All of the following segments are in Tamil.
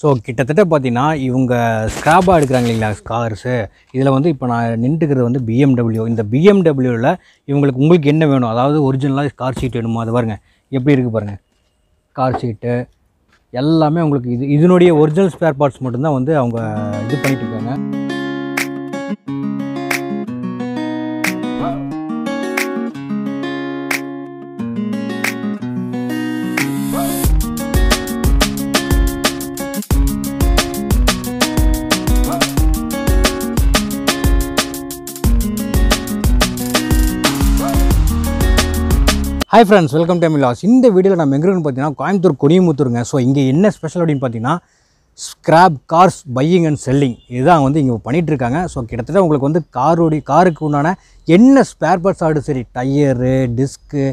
ஸோ கிட்டத்தட்ட பார்த்தீங்கன்னா இவங்க ஸ்க்ராப்பாக எடுக்கிறாங்க இல்லைங்களா கார்ஸு இதில் வந்து இப்போ நான் நின்றுக்கிறது வந்து பிஎம்டபிள்யூ இந்த பிஎம்டபிள்யூவில் இவங்களுக்கு உங்களுக்கு என்ன வேணும் அதாவது ஒரிஜினலாக கார் ஷீட் வேணுமா அது பாருங்கள் எப்படி இருக்குது பாருங்கள் கார் ஷீட்டு எல்லாமே உங்களுக்கு இது இதனுடைய ஒரிஜினல் ஸ்பேர் பார்ட்ஸ் மட்டும்தான் வந்து அவங்க இது பண்ணிட்டு இருக்காங்க hi friends welcome time loss இந்த வீடியோவில் நம்ம எங்கே பார்த்தீங்கன்னா கோயம்புத்தூர் கொடியமுத்தூருங்க ஸோ இங்கே என்ன ஸ்பெஷல் அப்படின்னு பார்த்தீங்கன்னா scrap cars buying and selling இதுதான் வந்து இங்கே பண்ணிகிட்ருக்காங்க ஸோ கிட்டத்தட்ட உங்களுக்கு வந்து காரோடி காருக்கு உண்டான என்ன ஸ்பேர் பார்ட்ஸ் ஆடு சரி டயரு டிஸ்க்கு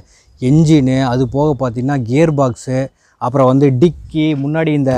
என்ஜினு அது போக பார்த்திங்கன்னா கியர் பாக்ஸு அப்புறம் வந்து டிக்கி முன்னாடி இந்த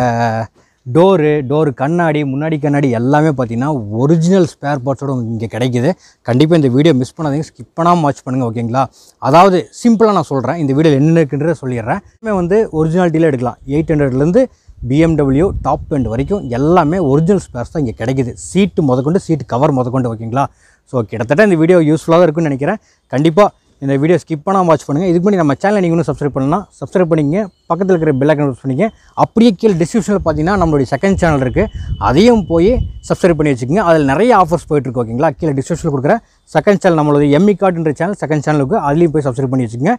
டோரு டோரு கண்ணாடி முன்னாடி கண்ணாடி எல்லாமே பார்த்தீங்கன்னா ஒரிஜினல் ஸ்பேர் பார்ட்ஸோட இங்கே கிடைக்கிது கண்டிப்பாக இந்த வீடியோ மிஸ் பண்ணாதீங்க ஸ்கிப் பண்ணாமல் வாட்ச் பண்ணுங்கள் ஓகேங்களா அதாவது சிம்பிளாக நான் சொல்கிறேன் இந்த வீடியோ என்ன இருக்குன்றதை சொல்லிடுறேன் வந்து ஒரிஜினாலிட்டியில் எடுக்கலாம் எயிட் ஹண்ட்ரட்லேருந்து பிஎம்டபிள்யூ டாப் டுவெண்ட் வரைக்கும் எல்லாமே ஒரிஜினல் ஸ்பேர்ஸ் தான் இங்கே கிடைக்கிது சீட்டு முதக்கொண்டு சீட்டு கவர் முதக்கொண்டு ஓகேங்களா ஸோ கிட்டத்தட்ட இந்த வீடியோ யூஸ்ஃபுல்லாக தான் இருக்குன்னு நினைக்கிறேன் கண்டிப்பாக இந்த வீடியோ ஸ்கிப் பண்ணாமல் வாட்ச் பண்ணுங்கள் இது பண்ணி நம்ம சேனலை நீங்கள் இன்னும் சப்ஸ்கிரைப் பண்ணலாம் சப்ஸ்கிரைப் பண்ணிங்க பக்கத்தில் இருக்கிற பெல்லைக்கன் ப்ரெஸ் பண்ணிங்க அப்படியே கீழே டிஸ்கிரிப்ஷனில் பார்த்தீங்கன்னா நம்மளுடைய செகண்ட் சேனல் இருக்குது அதையும் போய் சப்ஸ்கிரைப் பண்ணி வச்சுக்கோங்க அதில் நிறைய ஆஃபர்ஸ் போயிட்டுருக்கு ஓகேங்களா கீழே டிஸ்கிரிப்ஷன் கொடுக்குற செகண்ட் சேனல் நம்மளுடைய எம்மி கார்டுன்ற சேனல் செகண்ட் சேனலுக்கு அதுலேயும் போய் சப்ஸ்கிரைப் பண்ணி வச்சுக்கோங்க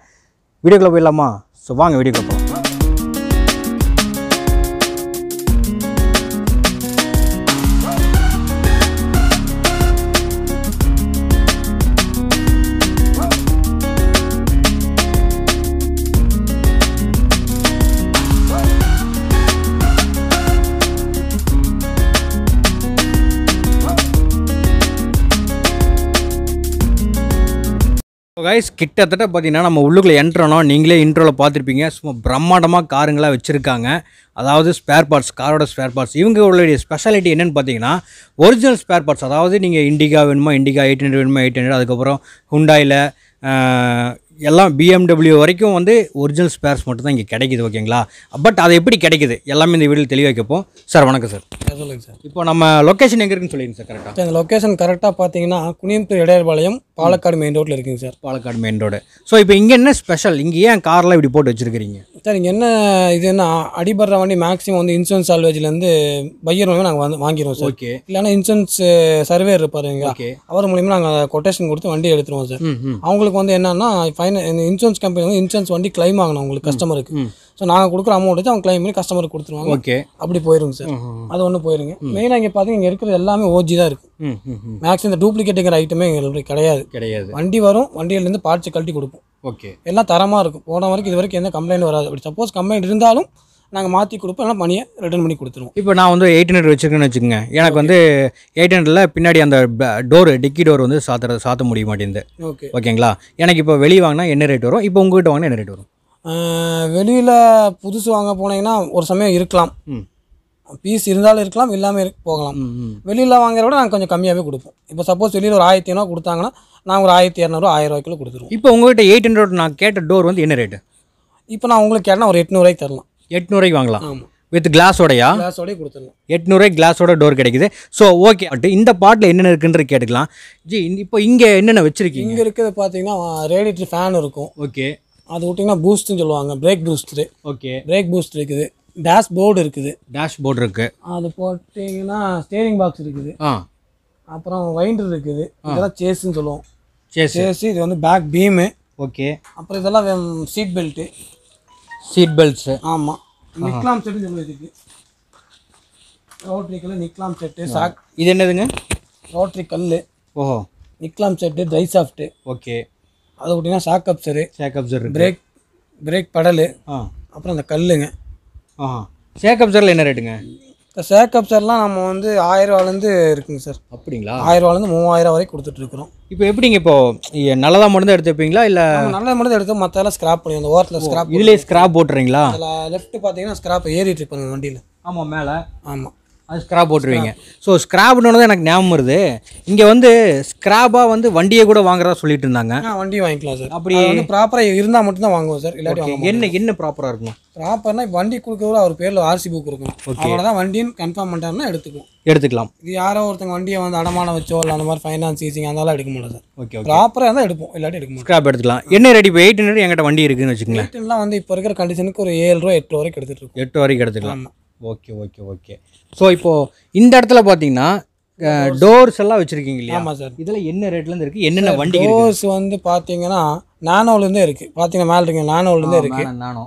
வீடியோக்குள்ளே போயிடலாமா ஸோ வாங்க வீடியோக்குள்ளே கைஸ் கிட்டத்தட்ட பார்த்தீங்கன்னா நம்ம உள்ளுக்குள்ளே என்ட்ரோனோ நீங்களே இன்ட்ரோவில் பார்த்துருப்பீங்க சும்மா பிரம்மாண்டமாக காருங்களாக வச்சுருக்காங்க அதாவது ஸ்பேர் பார்ட்ஸ் காரோட ஸ்பேர் பார்ட்ஸ் இவங்களுடைய ஸ்பெஷாலிட்டி என்னென்னு பார்த்தீங்கன்னா ஒரிஜினல் ஸ்பேர் பார்ட்ஸ் அதாவது நீங்கள் இண்டிகா வேணுமா இண்டிகா எயிட் ஹண்ட்ரட் வேணுமா எயிட் ஹண்ட்ரட் அதுக்கப்புறம் ஹுண்டாயில் எல்லாம் பிஎம்டபிள்யூ வரைக்கும் வந்து ஒரிஜினல் ஸ்பேர்ஸ் மட்டும் தான் இங்கே கிடைக்குது ஓகேங்களா பட் அது எப்படி கிடைக்குது எல்லாமே இந்த வீடியோ தெளிவாக வைக்கப்போம் சார் வணக்கம் சார் சொல்லுங்கள் சார் இப்போ நம்ம லொக்கேஷன் எங்கே இருக்குன்னு சொல்லிடுங்க சார் கரெக்டாக லொக்கேஷன் கரெக்டாக பார்த்தீங்கன்னா குனியம்பு இடையர்பாளையம் பாலக்காடு மெயின் ரோட்டில் இருக்குங்க sir Palakkad main road so இப்போ இங்கே என்ன ஸ்பெஷல் இங்கே ஏன் கார்லாம் இப்படி போட்டு வச்சுருக்கிறீங்க சார் இங்கே என்ன இது என்ன அடிபடுற வண்டி மேக்ஸிமம் வந்து இன்சூரன்ஸ் சால்வேஜ்லேருந்து பையர் மூலமாக நாங்கள் வந்து வாங்கிடுவோம் சார் ஓகே இல்லைன்னா இன்சூரன்ஸ் சர்வேர் இருப்பாருங்க அவர் மூலியமாக நாங்கள் கொட்டேஷன் கொடுத்து வண்டி எடுத்துருவோம் சார் அவங்களுக்கு வந்து என்னன்னா ஃபைனல் இன்சூரன்ஸ் கம்பெனி வந்து இன்சூரன்ஸ் வண்டி கிளைம் ஆகணும் உங்களுக்கு கஸ்டமருக்கு ஸோ நாங்கள் கொடுக்குற அமௌண்ட் வச்சு அவங்க கிளைம் பண்ணி கஸ்டமருக்கு கொடுத்துருவாங்க ஓகே அப்படி போயிருங்க சார் அது ஒன்று போயிருங்க மெயினாக இங்கே பார்த்தீங்கன்னா இங்கே இருக்கிறது எல்லாமே ஓஜி தான் இருக்குது மேக்ஸிமம் இந்த டூப்ளிகேட்டுங்கிற ஐட்டமே எங்களுக்கு கிடையாது கிடையாது வண்டி வரும் வண்டியிலேருந்து பார்ட்ஸ் கழட்டி கொடுப்போம் ஓகே எல்லாம் தரமாக இருக்கும் போன வரைக்கும் இது வரைக்கும் எந்த கம்ப்ளைண்ட் வராது அப்படி சப்போஸ் கம்ப்ளைண்ட் இருந்தாலும் நாங்கள் மாற்றி கொடுப்போம் எல்லாம் மணியை ரிட்டர்ன் பண்ணி கொடுத்துருவோம் இப்போ நான் வந்து எயிட் ஹண்ட்ரட் வச்சுருக்கேன்னு வச்சுக்கோங்க எனக்கு வந்து எயிட் ஹண்ட்ரடில் பின்னாடி அந்த டோர் டிக்கி டோர் வந்து சாத்துறது சாத்த முடிய மாட்டேங்குது ஓகே ஓகேங்களா எனக்கு இப்போ வெளியே வாங்கினா என்ன ரேட் வரும் இப்போ உங்கள்கிட்ட வாங்கினா என்ன ரேட் வரும் வெளியில் புதுசு வாங்க போனீங்கன்னா ஒரு சமயம் இருக்கலாம் பீஸ் இருந்தாலும் இருக்கலாம் இல்லாமல் போகலாம் வெளியில் வாங்குறத விட நாங்கள் கொஞ்சம் கம்மியாகவே கொடுப்போம் இப்போ சப்போஸ் வெளியில் ஒரு ஆயிரத்தி ஐநூறு கொடுத்தாங்கன்னா நாங்கள் ஒரு ஆயிரத்தி இரநூறு ஆயிரம் ரூபாய்க்குள்ள கொடுத்துருவோம் இப்போ உங்கள்கிட்ட எயிட் ஹண்ட்ரட் நான் கேட்ட டோர் வந்து என்ன ரேட்டு இப்போ நான் உங்களுக்கு கேட்டால் ஒரு எட்நூறுவாய்க்கு தரலாம் எட்நூறுவாய்க்கு வாங்கலாம் ஆமாம் வித் கிளாஸோடையா கிளாஸோடய கொடுத்துடலாம் எட்நூறுவாய்க்கு கிளாஸோட டோர் கிடைக்குது ஸோ ஓகே பட் இந்த பாட்டில் என்னென்ன இருக்குன்றது கேட்டுக்கலாம் ஜி இப்போ இங்கே என்னென்ன வச்சிருக்கீங்க இங்கே இருக்கிறது பார்த்தீங்கன்னா ரேடியேட்டர் ஃபேன் இருக்கும் ஓகே அது விட்டிங்கன்னா பூஸ்ட்னு சொல்லுவாங்க brake booster okay brake boost இருக்குது டேஷ் போர்டு இருக்குது டேஷ் போர்டு இருக்குது அது போட்டிங்கன்னா ஸ்டேரிங் பாக்ஸ் இருக்குது ஆ அப்புறம் வைண்டர் இருக்குது இதெல்லாம் சேஸுன்னு சொல்லுவோம் சேஸ் சேஸ் இது வந்து பேக் பீமு ஓகே அப்புறம் இதெல்லாம் சீட் பெல்ட்டு சீட் பெல்ட்ஸு ஆமாம் நிக்லாம் செட்டுன்னு சொல்லி இதுக்கு ரோட்ரி கல் நிக்லாம் செட்டு சாக் இது என்னதுங்க ரோட்ரி கல் ஓஹோ நிக்லாம் செட்டு ட்ரை சாஃப்ட்டு ஓகே அது அப்படின்னா shock absorber shock absorber brake brake pedal ஆ அப்புறம் அந்த கல்லுங்க ஆ ஷேக் அப்சரில் என்ன ரேட்டுங்க இப்போ ஷேக் அப்சர்லாம் நம்ம வந்து ஆயிரரூவாலேருந்து இருக்குங்க சார் அப்படிங்களா ஆயிரரூவாலேருந்து மூவாயிரம் வரைக்கும் கொடுத்துட்ருக்குறோம் இப்போ எப்படிங்க இப்போ நல்லதாக நல்லதா மட்டும் எடுத்து வைப்பீங்களா இல்லை நம்ம நல்ல மட்டும் எடுத்து மற்றெல்லாம் ஸ்க்ராப் பண்ணி அந்த ஓரத்தில் ஸ்க்ராப் இதுலேயே ஸ்கிராப் போட்டுறீங்களா அதில் லெஃப்ட் பார்த்தீங்கன்னா ஸ்க்ராப் ஏறிட்டு இருப்பாங்க வண்டியில் ஆமாம் மேலே ஆமாம் அது ஸ்க்ராப் போட்டுருவீங்க ஸோ ஸ்க்ராப்னு எனக்கு ஞாபகம் வருது இங்கே வந்து ஸ்க்ராப்பாக வந்து வண்டியை கூட வாங்குறதா சொல்லிட்டு இருந்தாங்க வண்டி வாங்கிக்கலாம் சார் அப்படி வந்து ப்ராப்பராக இருந்தால் மட்டும்தான் வாங்குவோம் சார் இல்லாட்டி என்ன என்ன ப்ராப்பராக இருக்கும் ப்ராப்பர்னா வண்டி கொடுக்குற அவர் பேரில் ஆர்சி புக் இருக்கும் ஓகே தான் வண்டின்னு கன்ஃபார்ம் பண்ணிட்டாருன்னா எடுத்துக்கலாம் எடுத்துக்கலாம் இது யாரோ ஒருத்தங்க வண்டியை வந்து அடமானம் வச்சோ இல்லை அந்த மாதிரி ஃபைனான்ஸ் ஈஸிங் அதெல்லாம் எடுக்க முடியல சார் ஓகே ப்ராப்பராக தான் எடுப்போம் இல்லாட்டி எடுக்க முடியும் ஸ்க்ராப் எடுத்துக்கலாம் என்ன ரெடி இப்போ எயிட் ஹண்ட்ரட் எங்கிட்ட வண்டி இருக்குன்னு வச்சுக்கோங்களேன் எயிட் வந்து இப்போ இருக்கிற கண்டிஷனுக்கு ஒரு ஏழு ரூபா எட்டு வரைக்கும் எடுத்துகிட்டு இருக்கும் எட்டு வரைக்கும் எடுத்துக்கலாம் ஓகே ஓகே ஓகே ஸோ இப்போது இந்த இடத்துல பார்த்தீங்கன்னா டோர்ஸ் எல்லாம் வச்சுருக்கீங்க இல்லையா ஆமாம் சார் இதில் என்ன ரேட்லேருந்து இருக்குது என்னென்ன வண்டி டோர்ஸ் வந்து பார்த்தீங்கன்னா நானோலேருந்தே இருக்குது பார்த்தீங்கன்னா மேலே இருக்குங்க நானோலேருந்தே இருக்குது நானோ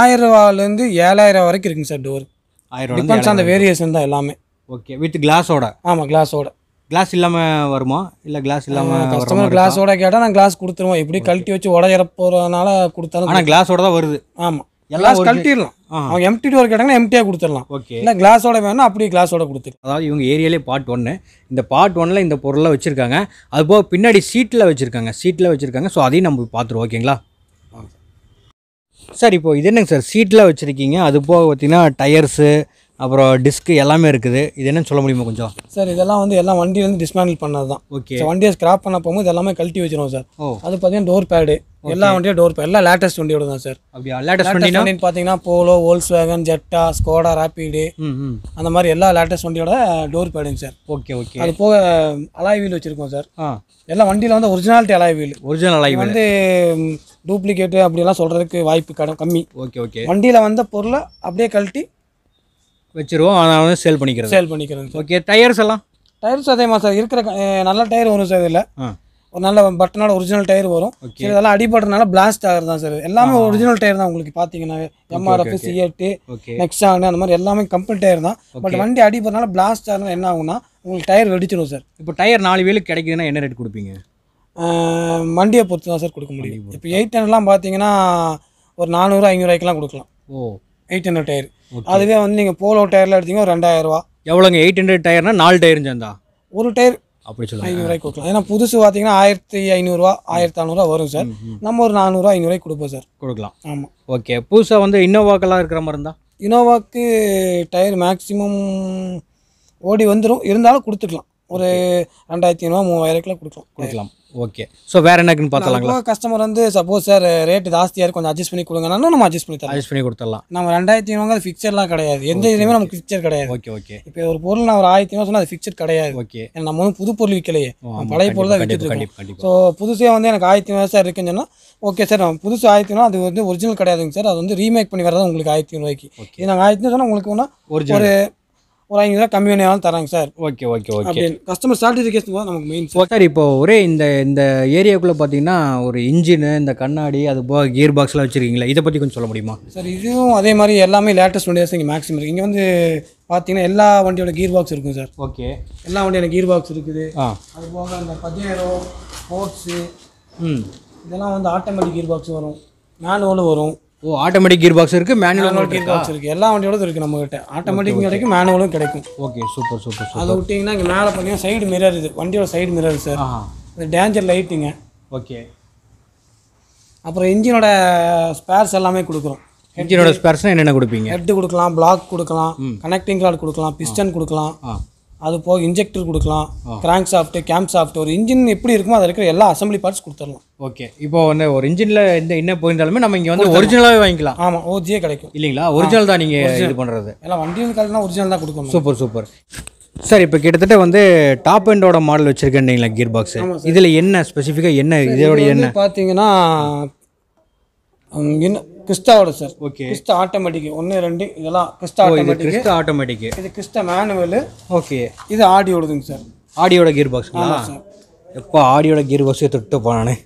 ஆயிரம் ரூபாலேருந்து ஏழாயிரம் வரைக்கும் இருக்குங்க சார் டோர் ஆயிரம் டிபெண்ட்ஸ் அந்த வேரியேஷன் தான் எல்லாமே ஓகே வித் கிளாஸோட ஆமாம் கிளாஸோட கிளாஸ் இல்லாமல் வருமா இல்லை கிளாஸ் இல்லாமல் கஸ்டமர் கிளாஸோட கேட்டால் நான் கிளாஸ் கொடுத்துருவோம் எப்படி கழட்டி வச்சு உடையிற போகிறதுனால கொடுத்தாலும் ஆனால் கிளாஸோட தான் வருது ஆமாம் கிளாஸ் கழட்டிடலாம் அவங்க எம்டி டோர் கேட்டாங்கன்னா எம்டியாக கொடுத்துடலாம் ஓகே இல்லை கிளாஸோட வேணும் அப்படியே கிளாஸோட கொடுத்துக்கலாம் அதாவது இவங்க ஏரியாலே பார்ட் ஒன்று இந்த பார்ட் ஒன்னில் இந்த பொருளை வச்சுருக்காங்க அதுபோக பின்னாடி சீட்டில் வச்சுருக்காங்க சீட்டில் வச்சுருக்காங்க ஸோ அதையும் நம்ம பார்த்துருவோம் ஓகேங்களா சார் இப்போ இது என்னங்க சார் சீட்டில் வச்சுருக்கீங்க அது போக பார்த்திங்கன்னா டயர்ஸு அப்புறம் டிஸ்க்கு எல்லாமே இருக்குது இது என்னன்னு சொல்ல முடியுமா கொஞ்சம் சார் இதெல்லாம் வந்து எல்லாம் வண்டியிலேருந்து டிஸ்மேண்டில் பண்ணது தான் ஓகே வண்டியை ஸ்க்ராப் பண்ண போகும்போது எல்லாமே கழட்டி வச்சிருவோம் சார் அது பார்த்தீங்கன்னா டோர் பேடு எல்லா வண்டியும் டோர் எல்லாம் லேட்டஸ்ட் வண்டியோட தான் சார் அப்படியா லேட்டஸ்ட் வண்டி பார்த்தீங்கன்னா Polo Volkswagen Jetta Skoda Rapid அந்த மாதிரி எல்லா லேட்டஸ்ட் வண்டியோட டோர் பேடுங்க சார் ஓகே ஓகே அது போக அலாய் வீல் வச்சிருக்கோம் சார் எல்லா வண்டியில் வந்து originality alloy wheel original alloy வந்து டூப்ளிகேட்டு அப்படிலாம் சொல்கிறதுக்கு வாய்ப்பு கம்மி ஓகே ஓகே வண்டியில் வந்த பொருளை அப்படியே கழட்டி வச்சிருவோம் அதனால சேல் பண்ணிக்கிறேன் சேல் பண்ணிக்கிறேன் ஓகே டயர்ஸ் எல்லாம் டயர்ஸ் அதே மாதிரி சார் இருக்கிற நல்ல டயர் வரும் சார் இதில் ஒரு நல்ல பட்டனோட ஒரிஜினல் டயர் வரும் இதெல்லாம் அடிபடுறதுனால பிளாஸ்ட் ஆகிறது தான் சார் எல்லாமே ஒரிஜினல் டயர் தான் உங்களுக்கு பார்த்தீங்கன்னா எம்ஆர்எஃப் சிஎட்டு நெக்ஸானு அந்த மாதிரி எல்லாமே கம்பெனி டயர் தான் பட் வண்டி அடிபடுறதுனால பிளாஸ்ட் ஆகிறது என்ன ஆகும்னா உங்களுக்கு டயர் வெடிச்சிடும் சார் இப்போ டயர் நாலு வேலுக்கு கிடைக்குதுன்னா என்ன ரேட் கொடுப்பீங்க வண்டியை பொறுத்து தான் சார் கொடுக்க முடியும் இப்போ எயிட் ஹண்ட்ரட்லாம் பார்த்தீங்கன்னா ஒரு நானூறு ஐநூறுவாய்க்கெலாம் கொடுக்கலாம் ஓ எயிட் ஹண்ட்ரட் டயர் அதுவே வந்து நீங்கள் போலோ டயர்லாம் எடுத்தீங்கன்னா ஒரு ரூபா எவ்வளோங்க எயிட் ஹண்ட்ரட் டயர்னா நாலு டயர் சேர்ந்தா ஒரு டயர் அப்படி ஐநூறு ரூபாய் கொடுக்கலாம் ஏன்னா புதுசு பார்த்தீங்கன்னா ஆயிரத்தி ஐநூறுரூவா ஆயிரத்தி அறநூறுவா வரும் சார் நம்ம ஒரு நானூறுரூவா ஐநூறுரூவாய்க்கு கொடுப்போம் சார் கொடுக்கலாம் ஆமாம் ஓகே புதுசாக வந்து இன்னோவாக்கெல்லாம் இருக்கிற மாதிரி இருந்தால் இனோவாக்கு டயர் மேக்ஸிமம் ஓடி வந்துடும் இருந்தாலும் கொடுத்துக்கலாம் ஒரு ரெண்டாயிரத்தி ஐநூறுவா மூவாயிரக்குள்ள கொடுக்கலாம் கொடுக்கலாம் ஓகே ஸோ வேறு என்னக்குன்னு பார்த்தலாங்களா கஸ்டமர் வந்து சப்போஸ் சார் ரேட்டு ஜாஸ்தியாக இருக்கும் கொஞ்சம் அட்ஜஸ்ட் பண்ணி கொடுங்கன்னா நம்ம அட்ஜஸ்ட் பண்ணி அட்ஜஸ்ட் பண்ணி கொடுத்துடலாம் நம்ம ரெண்டாயிரத்தி ஐநூறுவா அது ஃபிக்சர்லாம் கிடையாது எந்த இதுலையுமே நமக்கு ஃபிக்சர் கிடையாது ஓகே ஓகே இப்போ ஒரு பொருள் நான் ஒரு ஆயிரத்தி ஐநூறு அது ஃபிக்சர் கிடையாது ஓகே நம்ம வந்து புது பொருள் விற்கலையே பழைய பொருள் தான் விற்றுட்டு ஸோ புதுசாக வந்து எனக்கு ஆயிரத்தி ஐநூறு சார் இருக்குன்னு சொன்னால் ஓகே சார் நம்ம புதுசு ஆயிரத்தி ஐநூறு அது வந்து ஒரிஜினல் கிடையாதுங்க சார் அது வந்து ரீமேக் பண்ணி வரதான் உங்களுக்கு ஆயிரத்தி ஐநூறுவாய்க்கு இது நாங்கள் ஆயிரத்தி ஐநூறு சொன்னால் உங்களுக்கு ஒன்றா ஒரு ஒரு ஐநூறு ரூபா கம்மியானாலும் தராங்க sir okay okay okay customer satisfaction தான் நமக்கு மெயின் சார் இப்போ ஒரே இந்த இந்த ஏரியாக்குள்ளே பார்த்தீங்கன்னா ஒரு இன்ஜினு இந்த கண்ணாடி அது போக கியர் பாக்ஸ்லாம் வச்சுருக்கீங்களா இதை பற்றி கொஞ்சம் சொல்ல முடியுமா சார் இதுவும் அதே மாதிரி எல்லாமே லேட்டஸ்ட் வண்டியாக இங்கே மேக்ஸிமம் இருக்குது இங்கே வந்து பார்த்தீங்கன்னா எல்லா வண்டியோட கியர் பாக்ஸ் இருக்கும் சார் ஓகே எல்லா வண்டியோட கியர் பாக்ஸ் இருக்குது அது போக இந்த பஜேரோ ஸ்போர்ட்ஸு ம் இதெல்லாம் வந்து ஆட்டோமேட்டிக் கியர் பாக்ஸ் வரும் மேனுவலும் வரும் ஓ ஆட்டோமேட்டிக் கியர் பாக்ஸ் இருக்குது மேனுவல் கியர் பாக்ஸ் இருக்குது எல்லா வண்டியோட இருக்குது நம்மகிட்ட ஆட்டோமேட்டிக் கிடைக்கும் மேனுவலும் கிடைக்கும் ஓகே சூப்பர் சூப்பர் அதை விட்டிங்கன்னா இங்கே மேலே பார்த்தீங்கன்னா சைடு மிரர் இது வண்டியோட சைடு மிரர் சார் இது டேஞ்சர் லைட்டுங்க ஓகே அப்புறம் இன்ஜினோட ஸ்பேர்ஸ் எல்லாமே கொடுக்குறோம் இன்ஜினோட ஸ்பேர்ஸ்னால் என்னென்ன கொடுப்பீங்க ஹெட் கொடுக்கலாம் பிளாக் கொடுக்கலாம் கனெக்டிங் கார்டு கொடுக்கலாம் பிஸ்டன் கொடுக்கலாம் அது போக இன்ஜெக்டர் கொடுக்கலாம் கிராங்க் சாஃப்ட்டு கேம்ப் சாஃப்ட் ஒரு இன்ஜின் எப்படி இருக்குமோ அதில் இருக்கிற எல்லா அசம்பிளி பார்ட்ஸ் கொடுத்துடலாம் ஓகே இப்போ வந்து ஒரு இன்ஜினில் இந்த என்ன போயிருந்தாலுமே நம்ம இங்கே வந்து ஒரிஜினலாகவே வாங்கிக்கலாம் ஆமாம் ஓஜியே கிடைக்கும் இல்லைங்களா ஒரிஜினல் தான் நீங்கள் இது பண்ணுறது எல்லாம் வண்டியும் காலத்தில் ஒரிஜினல் தான் கொடுக்கணும் சூப்பர் சூப்பர் சார் இப்போ கிட்டத்தட்ட வந்து டாப் எண்டோட மாடல் வச்சிருக்கேன் கியர் பாக்ஸ் இதில் என்ன ஸ்பெசிஃபிக்காக என்ன இதோட என்ன பார்த்தீங்கன்னா என்ன கிறிஸ்தாவோட சார் ஓகே கிறிஸ்டா ஆட்டோமேட்டிக் ஒன்று ரெண்டு இதெல்லாம் கிறிஸ்டா ஆட்டோமேட்டிக் கிறிஸ்டா ஆட்டோமேட்டிக் இது கிறிஸ்டா மேனுவல் ஓகே இது ஆடியோடதுங்க சார் ஆடியோட கியர் பாக்ஸ்ங்களா எப்போ ஆடியோட கியர் பாக்ஸே தொட்டு போனானே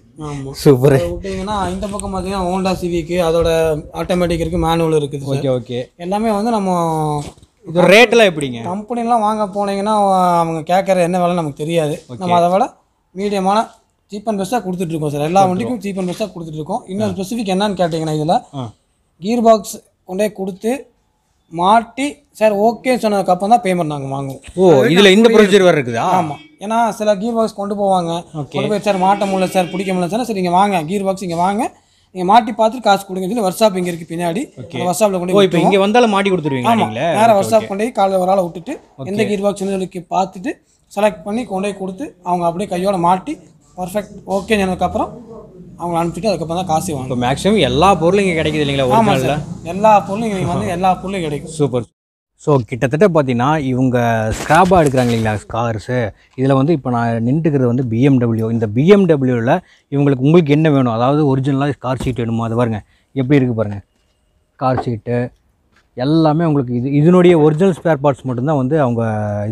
சூப்பர் விட்டீங்கன்னா இந்த பக்கம் பார்த்தீங்கன்னா ஹோண்டா சிவிக்கு அதோட ஆட்டோமேட்டிக் இருக்குது மேனுவல் இருக்குது ஓகே ஓகே எல்லாமே வந்து நம்ம இது ரேட்டெலாம் எப்படிங்க கம்பெனிலாம் வாங்க போனீங்கன்னா அவங்க கேட்குற என்ன வேலை நமக்கு தெரியாது நம்ம அதை விட மீடியமான சீப் அண்ட் பெஸ்ட்டாக கொடுத்துட்ருக்கோம் சார் எல்லா வண்டிக்கும் சீப் அண்ட் பெஸ்ட்டாக கொடுத்துட்ருக்கோம் இன்னும் ஸ்பெசிஃபிக் என்னன்னு கேட்டிங்கன்னா இதில் கீர் பாக்ஸ் கொண்டே கொடுத்து மாட்டி சார் ஓகே அப்புறம் தான் பேமெண்ட் நாங்கள் வாங்குவோம் ஓ இதில் இந்த ப்ரொசீஜர் வேறு இருக்குதா ஆமாம் ஏன்னா சில கீர் பாக்ஸ் கொண்டு போவாங்க கொண்டு போய் சார் மாட்ட முடியல சார் பிடிக்க முடியல சார் சரி இங்கே வாங்க கீர் பாக்ஸ் இங்கே வாங்க நீங்கள் மாட்டி பார்த்துட்டு காசு கொடுங்க சொல்லி ஒர்க் ஷாப் இங்கே இருக்குது பின்னாடி ஒர்க் ஷாப்பில் கொண்டு போய் இப்போ இங்கே வந்தாலும் மாட்டி கொடுத்துருவீங்க ஆமாம் வேறு ஒர்க் ஷாப் கொண்டு போய் காலையில் ஒரு ஆளை விட்டுட்டு எந்த கீர் பாக்ஸ் சொல்லி பார்த்துட்டு செலக்ட் பண்ணி கொண்டு போய் கொடுத்து அவங்க அப்படியே கையோட மாட்டி பர்ஃபெக்ட் ஓகே அப்புறம் அவங்களை அனுப்பிச்சிட்டு அதுக்கப்புறம் தான் காசு வாங்க இப்போ மேக்ஸிமம் எல்லா பொருளும் இங்கே கிடைக்குது இல்லைங்களா ஒரு ஆமாம் நாளில் எல்லா பொருளும் இங்கே வந்து எல்லா பொருளும் கிடைக்கும் சூப்பர் ஸோ கிட்டத்தட்ட பார்த்தீங்கன்னா இவங்க ஸ்க்ராப்பாக எடுக்கிறாங்க இல்லைங்களா கார்ஸு இதில் வந்து இப்போ நான் நின்றுக்கிறது வந்து பிஎம்டபிள்யூ இந்த பிஎம்டபிள்யூவில் இவங்களுக்கு உங்களுக்கு என்ன வேணும் அதாவது ஒரிஜினலாக ஸ்கார் ஷீட் வேணுமா அது பாருங்கள் எப்படி இருக்குது பாருங்கள் கார் ஷீட்டு எல்லாமே உங்களுக்கு இது இதனுடைய ஒரிஜினல் ஸ்பேர் பார்ட்ஸ் மட்டும்தான் வந்து அவங்க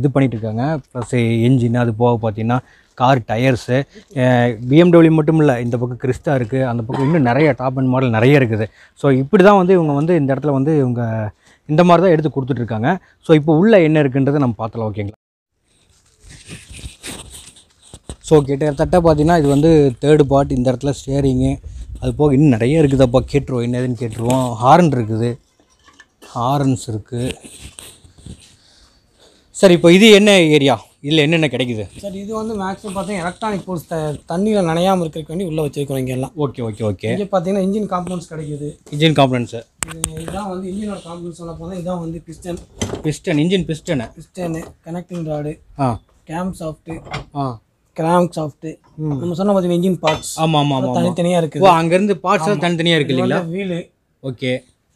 இது பண்ணிகிட்டு இருக்காங்க ப்ளஸ் என்ஜின் அது போக பார்த்திங்கன்னா கார் டயர்ஸு பிஎம்டபிள்யூ மட்டும் இல்லை இந்த பக்கம் கிறிஸ்டா இருக்குது அந்த பக்கம் இன்னும் நிறைய டாப் அண்ட் மாடல் நிறைய இருக்குது ஸோ இப்படி தான் வந்து இவங்க வந்து இந்த இடத்துல வந்து இவங்க இந்த மாதிரி தான் எடுத்து கொடுத்துட்ருக்காங்க ஸோ இப்போ உள்ளே என்ன இருக்குன்றதை நம்ம பார்த்தலாம் ஓகேங்களா ஸோ கிட்டத்தட்ட பார்த்தீங்கன்னா இது வந்து தேர்டு பார்ட் இந்த இடத்துல ஸ்டேரிங்கு அது போக இன்னும் நிறைய இருக்குதுப்பா கேட்டுருவோம் என்னதுன்னு கேட்டுருவோம் ஹார்ன் இருக்குது ஹார்ன்ஸ் இருக்குது சரி இப்போ இது என்ன ஏரியா என்னென்ன கிடைக்குது சார் இது வந்து மேக்ஸிமம் பார்த்தீங்கன்னா எலக்ட்ரானிக் போல்ஸ் த தண்ணியில் நனையாமல் இருக்கிறதுக்கு வேண்டி உள்ளே வச்சிருக்கோம் இங்கே எல்லாம் ஓகே ஓகே ஓகே இங்கே பார்த்தீங்கன்னா இன்ஜின் காம்பவுண்ட்ஸ் கிடைக்குது இன்ஜின் காம்பவுண்ட்ஸு இதுதான் வந்து இன்ஜினோட காம்பனன்ஸ் சொல்ல போனால் இதான் வந்து piston piston engine piston piston connecting rod ஆ கேம் சாஃப்ட்டு ஆ கிராங்க் சாஃப்ட்டு நம்ம சொன்ன பார்த்தீங்கன்னா இன்ஜின் பார்ட்ஸ் ஆமாம் ஆமாம் ஆமாம் தனித்தனியாக இருக்குது ஓ அங்கேருந்து பார்ட்ஸ் தனித்தனியாக இருக்குது இல்லைங்களா வீலு ஓகே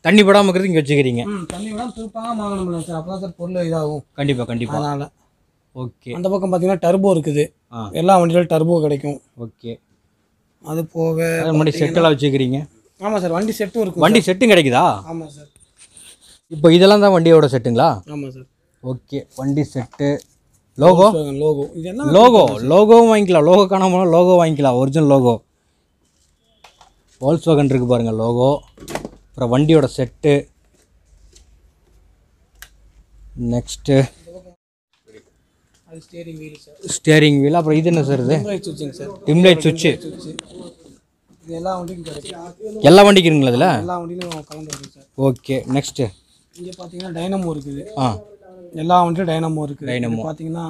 தண்ணி படாமல் இருக்கிறது இங்கே வச்சுக்கிறீங்க தண்ணி விடாமல் திருப்பாக வாங்கணும் சார் அப்போ தான் சார் பொருள் இதாகும் கண்டிப்பாக கண்டிப்பாக அதனால் ஓகே அந்த பக்கம் பார்த்தீங்கன்னா டர்போ இருக்குது எல்லா வண்டியிலும் டர்போ கிடைக்கும் ஓகே அது போக வண்டி செட்டெல்லாம் வச்சுக்கிறீங்க ஆமாம் சார் வண்டி செட்டும் இருக்கும் வண்டி செட்டும் கிடைக்குதா ஆமாம் சார் இப்போ இதெல்லாம் தான் வண்டியோட செட்டுங்களா ஆமாம் சார் ஓகே வண்டி செட்டு லோகோ லோகோ லோகோ லோகோவும் வாங்கிக்கலாம் லோகோ காணாமல் லோகோ வாங்கிக்கலாம் ஒரிஜினல் லோகோ வால்ஸ் வேகன் இருக்குது பாருங்கள் லோகோ அப்புறம் வண்டியோட set next steering wheel sir wheel அப்புறம் இது என்ன சார் இது லைட் சார் டிம் லைட் இது எல்லா வண்டிக்கும் கிடைக்கும் எல்லா வண்டிக்கும் இருக்குங்களா இதில் எல்லா வண்டியிலும் கலந்து சார் ஓகே நெக்ஸ்ட்டு இங்கே பார்த்தீங்கன்னா டைனமோ இருக்குது ஆ எல்லா வண்டியும் டைனமோ இருக்குது டைனமோ பார்த்தீங்கன்னா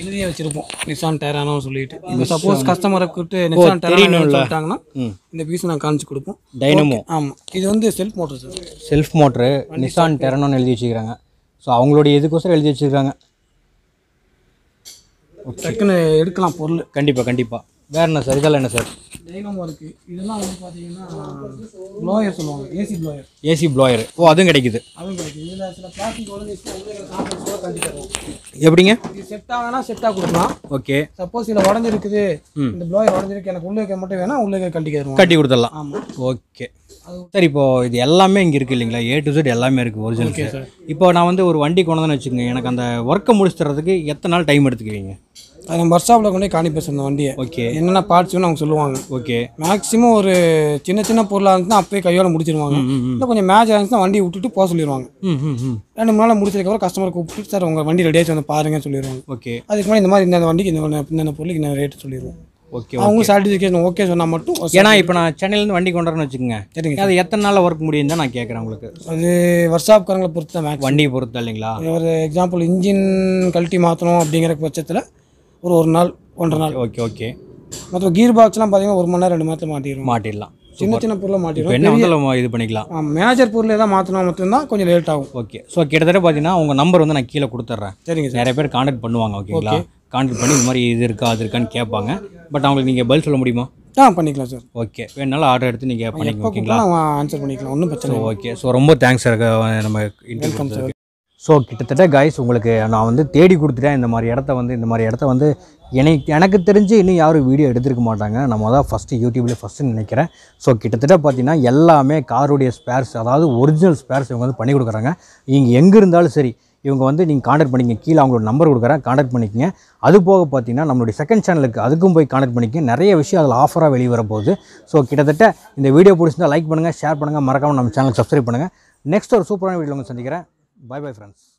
எழுதியே வச்சிருப்போம் நிசான் டேரானு சொல்லிட்டு இப்போ சப்போஸ் கஸ்டமரை கூப்பிட்டு நிசான் டேரானு சொல்லிட்டாங்கன்னா இந்த பீஸ் நான் காமிச்சு கொடுப்போம் டைனமோ ஆமாம் இது வந்து self motor sir self motor Nissan டெரனோன்னு எழுதி வச்சுக்கிறாங்க ஸோ அவங்களுடைய இதுக்கோசரம் எழுதி வச்சுருக்காங்க டக்குன்னு எடுக்கலாம் பொருள் கண்டிப்பாக கண்டிப்பாக வேறு என்ன சார் இதெல்லாம் என்ன சார் டைனமோ இருக்குது இதெல்லாம் வந்து பார்த்தீங்கன்னா ப்ளோயர் சொல்லுவாங்க ஏசி ப்ளோயர் ஏசி ப்ளோயர் ஓ அதுவும் கிடைக்குது அதுவும் கிடைக்குது இதில் சில பிளாஸ்டிக் உடஞ்சிச்சுன்னா கண்டிப்பாக எப்படிங்க இது செட் ஆகினா செட்டாக கொடுக்கலாம் ஓகே சப்போஸ் இதில் உடஞ்சிருக்குது இந்த ப்ளோயர் உடஞ்சிருக்கு எனக்கு உள்ளே மட்டும் வேணால் உள்ளே கட்டி கட்டி கொடுத்துடலாம் ஆமாம் ஓகே சார் இப்போ இது எல்லாமே இங்கே இருக்குது இல்லைங்களா ஏ டு ஜெட் எல்லாமே இருக்குது ஒரிஜினல் இப்போ நான் வந்து ஒரு வண்டி கொண்டு தான் வச்சுக்கோங்க எனக்கு அந்த ஒர்க்கை தரதுக்கு எத்தனை நாள் டைம் எடுத்துக்குவீங்க அது பஸ் ஒர்க் ஷாப்பில் கொண்டு காணி பேசுகிறோம் அந்த வண்டியை ஓகே என்னென்ன பார்ட்ஸ்னு அவங்க சொல்லுவாங்க ஓகே மேக்ஸிமம் ஒரு சின்ன சின்ன பொருளாக இருந்துச்சுன்னா அப்பயே கையோட முடிச்சிருவாங்க இல்லை கொஞ்சம் மேஜ் ஆயிருந்துச்சுன்னா வண்டியை விட்டுட்டு போக சொல்லிடுவாங்க ரெண்டு மூணு நாள் முடிச்சதுக்கப்புறம் கஸ்டமர் கூப்பிட்டு சார் உங்கள் வண்டி ரெடியாச்சு வந்து பாருங்கன்னு சொல்லிடுவாங்க ஓகே அதுக்கு முன்னாடி இந்த மாதிரி இந்த வண்டிக்கு இந்த பொருளுக்கு இந்த ரேட்டு சொல்லிடுவோம் ஓகே அவங்க சாட்டிஸ்ஃபிகேஷன் ஓகே சொன்னால் மட்டும் ஏன்னா இப்போ நான் சென்னையிலேருந்து வண்டி கொண்டு வச்சுக்கோங்க சரிங்க அது எத்தனை நாளில் ஒர்க் முடியும் தான் நான் கேட்குறேன் உங்களுக்கு அது ஒர்க் ஷாப்காரங்களை பொறுத்து தான் வண்டியை பொறுத்து இல்லைங்களா ஒரு எக்ஸாம்பிள் இன்ஜின் கழட்டி மாற்றணும் அப்படிங்கிற பட்சத்தில் ஒரு ஒரு நாள் ஒன்றரை நாள் ஓகே ஓகே மற்ற கீர் பாக்ஸ்லாம் பார்த்தீங்கன்னா ஒரு மணி நேரம் ரெண்டு மாதத்தில் மாட்டிடும் மாட்டிடலாம் சின்ன சின்ன பொருளை மாட்டிடும் என்ன இது பண்ணிக்கலாம் மேஜர் பொருள் எதாவது மாற்றினா மட்டும்தான் கொஞ்சம் லேட் ஆகும் ஓகே ஸோ கிட்டத்தட்ட பார்த்தீங்கன்னா உங்கள் நம்பர் வந்து நான் கீழே கொடுத்துட்றேன் சரிங்க நிறைய பேர் கான்டாக்ட் பண்ணுவாங்க ஓகேங்களா கான்டக்ட் பண்ணி இந்த மாதிரி இது இருக்கா அது இருக்கான்னு கேட்பாங்க பட் அவங்களுக்கு நீங்கள் பதில் சொல்ல முடியுமா ஆ பண்ணிக்கலாம் சார் ஓகே வேணாலும் ஆர்டர் எடுத்து நீங்கள் பண்ணிக்கலாம் ஓகேங்களா ஆன்சர் பண்ணிக்கலாம் ஒன்றும் பிரச்சனை ஓகே ஸோ ரொம்ப தேங்க்ஸ் சார் நம்ம வெல்கம் சார் ஸோ கிட்டத்தட்ட காய்ஸ் உங்களுக்கு நான் வந்து தேடி கொடுத்துட்டேன் இந்த மாதிரி இடத்த வந்து இந்த மாதிரி இடத்த வந்து எனக்கு எனக்கு தெரிஞ்சு இன்னும் யாரும் வீடியோ எடுத்திருக்க மாட்டாங்க நம்ம தான் ஃபஸ்ட்டு யூடியூப்லேயே ஃபஸ்ட்டு நினைக்கிறேன் ஸோ கிட்டத்தட்ட பார்த்தீங்கன்னா எல்லாமே காருடைய ஸ்பேர்ஸ் அதாவது ஒரிஜினல் ஸ்பேர்ஸ் இவங்க வந்து பண்ணி கொடுக்குறாங்க இங்கே எங்கே இருந்தாலும் சரி இவங்க வந்து நீங்கள் காண்டாக்ட் பண்ணிக்கங்க கீழே அவங்களோட நம்பர் கொடுக்குறேன் காண்டாக்ட் பண்ணிக்கோங்க அது போக பார்த்தீங்கன்னா நம்மளுடைய செகண்ட் சேனலுக்கு அதுக்கும் போய் காண்டாக்ட் பண்ணிக்கங்க நிறைய விஷயம் அதில் ஆஃபராக வெளியே வரப்போகுது ஸோ கிட்டத்தட்ட இந்த வீடியோ பிடிச்சிருந்தால் லைக் பண்ணுங்கள் ஷேர் பண்ணுங்கள் மறக்காமல் நம்ம சேனல் சப்ஸ்கிரைப் பண்ணுங்கள் நெக்ஸ்ட் ஒரு சூப்பரான வீடியோ உங்களுக்கு சந்திக்கிறேன் பை பை ஃப்ரெண்ட்ஸ்